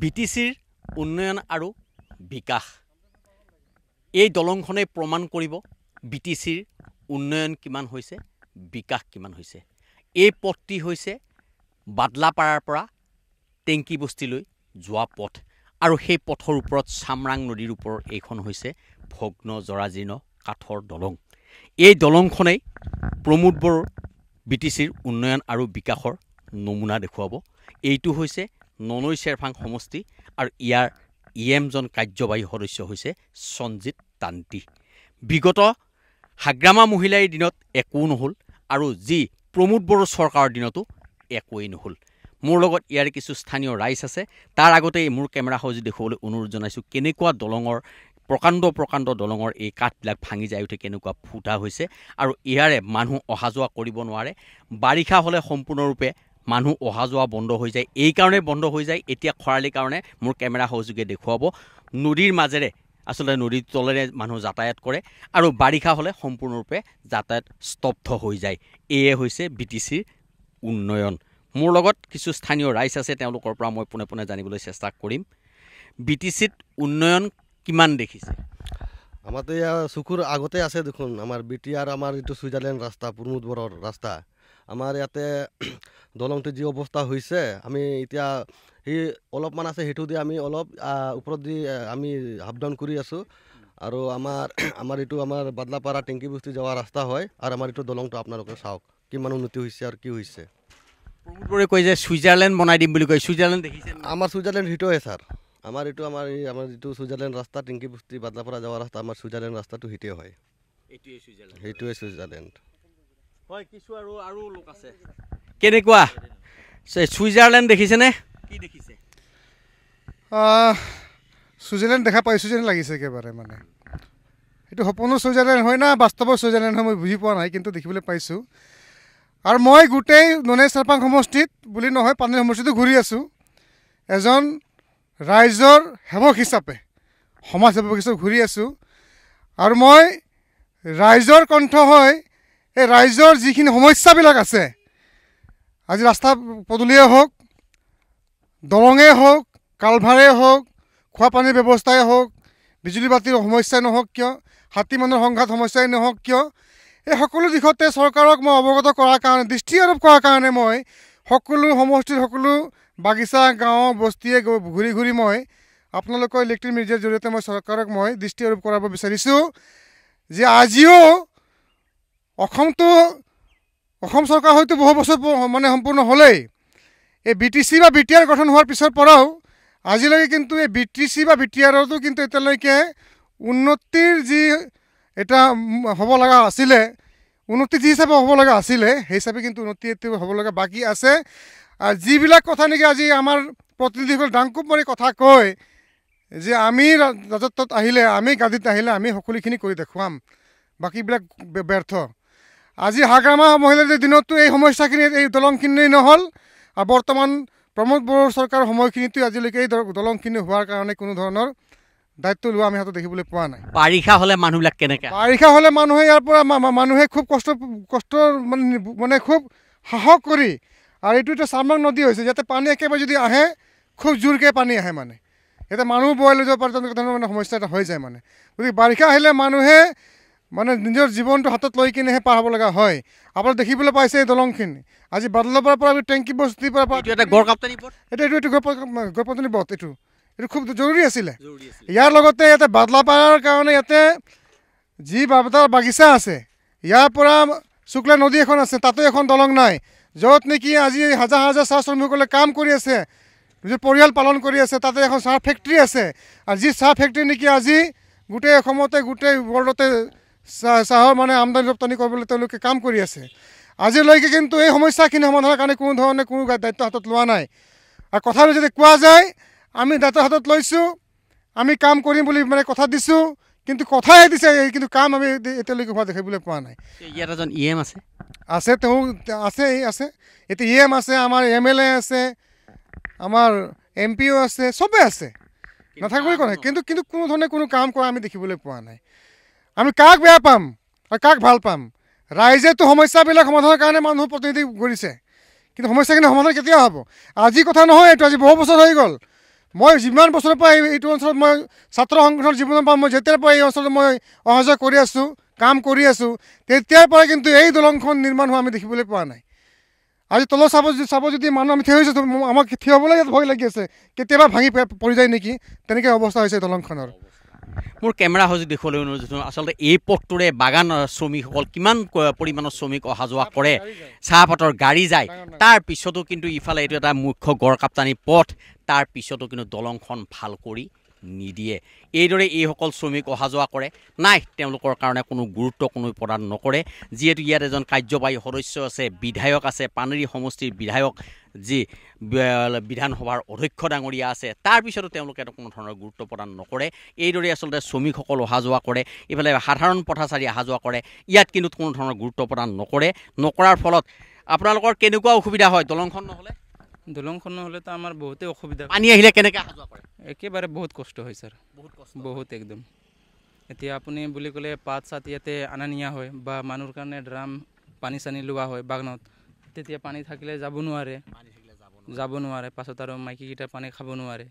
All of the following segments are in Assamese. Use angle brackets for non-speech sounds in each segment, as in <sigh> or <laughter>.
বি টি উন্নয়ন আৰু বিকাশ এই দলংখনে প্ৰমাণ কৰিব বি টি চিৰ উন্নয়ন কিমান হৈছে বিকাশ কিমান হৈছে এই পথটি হৈছে বাদলাপাৰাৰ পৰা বস্তিলৈ যোৱা পথ আৰু সেই পথৰ ওপৰত চামৰাং নদীৰ ওপৰৰ এইখন হৈছে ভগ্ন জৰাজীৰ্ণ কাঠৰ দলং এই দলংখনেই প্ৰমোদ বড়োৰ বি টি চিৰ উন্নয়ন আৰু বিকাশৰ নমুনা দেখুৱাব এইটো হৈছে ননৈ চেৰফাং সমষ্টি আৰু ইয়াৰ ই এমজন কাৰ্যবাহী সদস্য হৈছে সঞ্জিত তান্তি বিগত হাগ্ৰামা মহিলাৰ দিনত একো নহ'ল আৰু যি প্ৰমোদ বড়ো চৰকাৰৰ দিনতো একোৱেই নহ'ল মোৰ লগত ইয়াৰে কিছু স্থানীয় ৰাইজ আছে তাৰ আগতেই মোৰ কেমেৰা সজি দেখুৱাবলৈ অনুৰোধ জনাইছোঁ কেনেকুৱা দলঙৰ প্ৰকাণ্ড প্ৰকাণ্ড দলঙৰ এই কাঠবিলাক ভাঙি যায় উঠে কেনেকুৱা ফুটা হৈছে আৰু ইয়াৰে মানুহ অহা যোৱা কৰিব নোৱাৰে বাৰিষা হ'লে সম্পূৰ্ণৰূপে মানুহ অহা যোৱা বন্ধ হৈ যায় এইকাৰণে বন্ধ হৈ যায় এতিয়া খৰালি কাৰণে মোৰ কেমেৰা সহযোগে দেখুৱাব নদীৰ মাজেৰে আচলতে নদীৰ তলেৰে মানুহ যাতায়াত কৰে আৰু বাৰিষা হ'লে সম্পূৰ্ণৰূপে যাতায়াত স্তব্ধ হৈ যায় এয়ে হৈছে বি টি চিৰ উন্নয়ন মোৰ লগত কিছু স্থানীয় ৰাইজ আছে তেওঁলোকৰ পৰা মই পোনে পোনে জানিবলৈ চেষ্টা কৰিম বি টি চিত উন্নয়ন কিমান দেখিছে আমাৰ এয়া চকুৰ আগতে আছে দেখোন আমাৰ বি টি আৰ আমাৰ যিটো ছুইজাৰলেণ্ড ৰাস্তা প্ৰমোদবৰৰ ৰাস্তা আমাৰ ইয়াতে <clears throat> দলংটো যি অৱস্থা হৈছে আমি এতিয়া সেই অলপমান আছে সেইটো দি আমি অলপ ওপৰত দি আমি ডাউন কৰি আছোঁ আৰু আমাৰ <clears throat> আমাৰ এইটো আমাৰ বাদলাপাৰা টেংকি বস্তি যোৱা ৰাস্তা হয় আৰু আমাৰ এইটো দলংটো আপোনালোকে চাওক কিমান উন্নতি হৈছে আৰু কি হৈছে কয় যে ছুইজাৰলেণ্ড বনাই দিম বুলি কয় ছুইজাৰলেণ্ড দেখিছে আমাৰ ছুইজাৰলেণ্ড সেইটোৱে ছাৰ আমাৰ এইটো আমাৰ আমাৰ যিটো ছুইজাৰলেণ্ড ৰাস্তা টেংকি বস্তি বাদলাপাৰা যোৱা ৰাস্তা আমাৰ ছুইজাৰলেণ্ড ৰাস্তাটো সেইটোৱে হয় সেইটোৱে ছুইজাৰলেণ্ড সেইটোৱে ছুইজাৰলেণ্ড কেনেকুৱা ছুইজাৰলেণ্ড দেখিছেনে কি দেখিছে ছুইজাৰলেণ্ড দেখা পাইছোঁ যেন লাগিছে একেবাৰে মানে এইটো সপোনৰ ছুইজাৰলেণ্ড হয় না বাস্তৱৰ ছুইজাৰলেণ্ড হয় মই বুজি পোৱা নাই কিন্তু দেখিবলৈ পাইছোঁ আৰু মই গোটেই ননে চাৰপাং সমষ্টিত বুলি নহয় পানী সমষ্টিতো ঘূৰি আছোঁ এজন ৰাইজৰ সেৱক হিচাপে সমাজ সেৱক হিচাপে ঘূৰি আছোঁ আৰু মই ৰাইজৰ কণ্ঠ হয় এই ৰাইজৰ যিখিনি সমস্যাবিলাক আছে আজি ৰাস্তা পদূলিয়ে হওক দলঙে হওক কালভাৰে হওক খোৱা পানীৰ ব্যৱস্থাই হওক বিজুলী বাতিৰ সমস্যাই নহওক কিয় হাতী মানুহৰ সংঘাত সমস্যাই নহওক কিয় এই সকলো দিশতে চৰকাৰক মই অৱগত কৰাৰ কাৰণে দৃষ্টি আৰোপ কৰাৰ কাৰণে মই সকলো সমষ্টিৰ সকলো বাগিচা গাঁও বস্তিয়ে ঘূৰি ঘূৰি মই আপোনালোকৰ ইলেক্ট্ৰিক মিডিয়াৰ জৰিয়তে মই চৰকাৰক মই দৃষ্টি আৰোপ কৰাব বিচাৰিছোঁ যে আজিও অসমটো অসম চৰকাৰ হয়তো বহু বছৰ মানে সম্পূৰ্ণ হ'লেই এই বি টি চি বা বি টি আৰ গঠন হোৱাৰ পিছৰ পৰাও আজিলৈকে কিন্তু এই বি টি চি বা বি টি আৰতো কিন্তু এতিয়ালৈকে উন্নতিৰ যি এটা হ'ব লগা আছিলে উন্নতি যি হিচাপে হ'ব লগা আছিলে সেই হিচাপে কিন্তু উন্নতি এইটো হ'ব লগা বাকী আছে আৰু যিবিলাক কথা নেকি আজি আমাৰ প্ৰতিনিধিসকল মাৰি কথা কয় যে আমি ৰাজত্বত আহিলে আমি গাদীত আহিলে আমি সকলোখিনি কৰি দেখুৱাম বাকীবিলাক ব্যৰ্থ আজি হাগ্রামা মহিলাদের দিনতো এই সমস্যাখিন এই দলংখিনি নহল আর বর্তমান প্রমোদ বড়ো সরকার সময়খিনিতো আজিলেক এই দলংখিনি হওয়ার কারণে কোনো ধরনের দায়িত্ব লওয়া আমি হাতে দেখবলে পোৱা নাই বারিষা হলে মানুষ কেন বারিষা হলে মানুষে ইয়ারপর মানুষে খুব কষ্ট কষ্ট মানে মানে খুব সাহস করে আর এই চামাক নদী হয়েছে যাতে পানি একবার যদি আহে খুব জোরকে পানি আহে মানে এতে মানুষ বয়াই লোক ধরনের মানে সমস্যা এটা হয়ে যায় মানে গতি বারিষা আহলে মানুষে মানে নিজৰ জীৱনটো হাতত লৈ কিনেহে পাৰ হ'ব লগা হয় আপোনাৰ দেখিবলৈ পাইছে এই দলংখিনি আজি বাদলৰ পৰা টেংকি বস্তিৰ পৰা এইটো এইটো গৰপাতনি বধ এইটো এইটো খুব জৰুৰী আছিলে ইয়াৰ লগতে ইয়াতে বাদলাপাৰাৰ কাৰণে ইয়াতে যি বাবাৰ বাগিচা আছে ইয়াৰ পৰা শুক্লা নদী এখন আছে তাতো এখন দলং নাই য'ত নেকি আজি হাজাৰ হাজাৰ চাহ শ্ৰমিকসকলে কাম কৰি আছে নিজৰ পৰিয়াল পালন কৰি আছে তাতে এখন চাহ ফেক্টৰী আছে আৰু যি চাহ ফেক্টৰী নেকি আজি গোটেই অসমতে গোটেই ৱৰ্ল্ডতে চাহৰ মানে আমদানি ৰপ্তানি কৰিবলৈ তেওঁলোকে কাম কৰি আছে আজিলৈকে কিন্তু এই সমস্যাখিনি সমাধানৰ কাৰণে কোনো ধৰণে কোনো দায়িত্ব হাতত লোৱা নাই আৰু কথাটো যদি কোৱা যায় আমি দায়িত্ব হাতত লৈছোঁ আমি কাম কৰিম বুলি মানে কথা দিছোঁ কিন্তু কথাহে দিছে কিন্তু কাম আমি এতিয়ালৈকে হোৱা দেখিবলৈ পোৱা নাই ইয়াত এজন ই e এম আছে আছে তেওঁ আছে আছে এতিয়া ই e এম আছে আমাৰ এম এল এ আছে আমাৰ এম পি অ' আছে চবেই আছে নাথাকিবই কোৱা নাই কিন্তু কিন্তু কোনো ধৰণে কোনো কাম কৰা আমি দেখিবলৈ পোৱা নাই আমি কাক বেয়া পাম আৰু কাক ভাল পাম ৰাইজেতো সমস্যাবিলাক সমাধানৰ কাৰণে মানুহ প্ৰতিনিধি কৰিছে কিন্তু সমস্যাখিনি সমাধান কেতিয়া হ'ব আজি কথা নহয় এইটো আজি বহু বছৰ হৈ গ'ল মই যিমান বছৰৰ পৰা এইটো অঞ্চলত মই ছাত্ৰ সংগঠনৰ জীৱনৰ পৰা মই যেতিয়াৰ পৰা এই অঞ্চলত মই অহা যোৱা কৰি আছোঁ কাম কৰি আছোঁ তেতিয়াৰ পৰা কিন্তু এই দলংখন নিৰ্মাণ হোৱা আমি দেখিবলৈ পোৱা নাই আজি তলৰ চাব চাব যদি মানুহ আমি থিয় হৈছোঁ আমাক থিয় হ'বলৈ ইয়াত ভয় লাগি আছে কেতিয়াবা ভাঙি পৰি যায় নেকি তেনেকৈ অৱস্থা হৈছে দলংখনৰ মোৰ কেমেৰা হাউচ দেখুৱালৈ অনুৰোধ আচলতে এই পথটোৰে বাগান শ্ৰমিকসকল কিমান পৰিমাণৰ শ্ৰমিক অহা যোৱা কৰে চাহপাতৰ গাড়ী যায় তাৰ পিছতো কিন্তু ইফালে এইটো এটা মুখ্য গড়কাপ্তানি পথ তাৰ পিছতো কিন্তু দলংখন ভাল কৰি নিদিয়ে এইদৰে এইসকল শ্ৰমিক অহা যোৱা কৰে নাই তেওঁলোকৰ কাৰণে কোনো গুৰুত্ব কোনো প্ৰদান নকৰে যিহেতু ইয়াত এজন কাৰ্যবাহী সদস্য আছে বিধায়ক আছে পানেৰী সমষ্টিৰ বিধায়ক যি বিধানসভাৰ অধ্যক্ষ ডাঙৰীয়া আছে তাৰপিছতো তেওঁলোকে কোনো ধৰণৰ গুৰুত্ব প্ৰদান নকৰে এইদৰে আচলতে শ্ৰমিকসকল অহা যোৱা কৰে ইফালে সাধাৰণ পথাচাৰী অহা যোৱা কৰে ইয়াত কিন্তু কোনো ধৰণৰ গুৰুত্ব প্ৰদান নকৰে নকৰাৰ ফলত আপোনালোকৰ কেনেকুৱা অসুবিধা হয় দলংখন নহ'লে দলংখন হলে তো আমার বহুতে অসুবিধা পানি আহিলে কেনে কা হাজুয়া পড়ে বহুত কষ্ট হয় স্যার বহুত কষ্ট বহুত একদম এতিয়া আপুনি বুলি কলে পাঁচ সাত ইয়াতে আনা নিয়া হয় বা মানুর কাৰণে ড্ৰাম পানী চানী লোৱা হয় বাগনত তেতিয়া পানী থাকিলে যাব নোৱাৰে যাব নোৱাৰে পাছত আৰু মাইকীকেইটা পানী পানি খাব নোয়ারে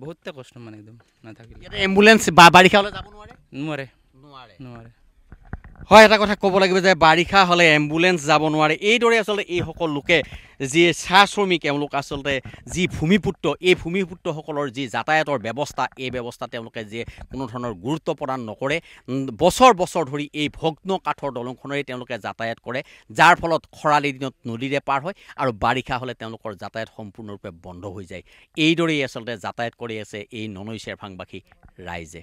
বহুতে কষ্ট মানে একদম না থাকলে এম্বুলেন্স বা যাব নোয়ারে নোয়ারে নোয়ারে নোয়ারে হয় এটা কথা ক'ব লাগিব যে বাৰিষা হ'লে এম্বুলেঞ্চ যাব নোৱাৰে এইদৰে আচলতে এইসকল লোকে যি চাহ শ্ৰমিক এওঁলোক আচলতে যি ভূমিপুত্ৰ এই ভূমিপুত্ৰসকলৰ যি যাতায়াতৰ ব্যৱস্থা এই ব্যৱস্থা তেওঁলোকে যিয়ে কোনো ধৰণৰ গুৰুত্ব প্ৰদান নকৰে বছৰ বছৰ ধৰি এই ভগ্ন কাঠৰ দলংখনেৰে তেওঁলোকে যাতায়াত কৰে যাৰ ফলত খৰালি দিনত নদীৰে পাৰ হয় আৰু বাৰিষা হ'লে তেওঁলোকৰ যাতায়াত সম্পূৰ্ণৰূপে বন্ধ হৈ যায় এইদৰেই আচলতে যাতায়াত কৰি আছে এই ননৈ চেৰফাংবাসী ৰাইজে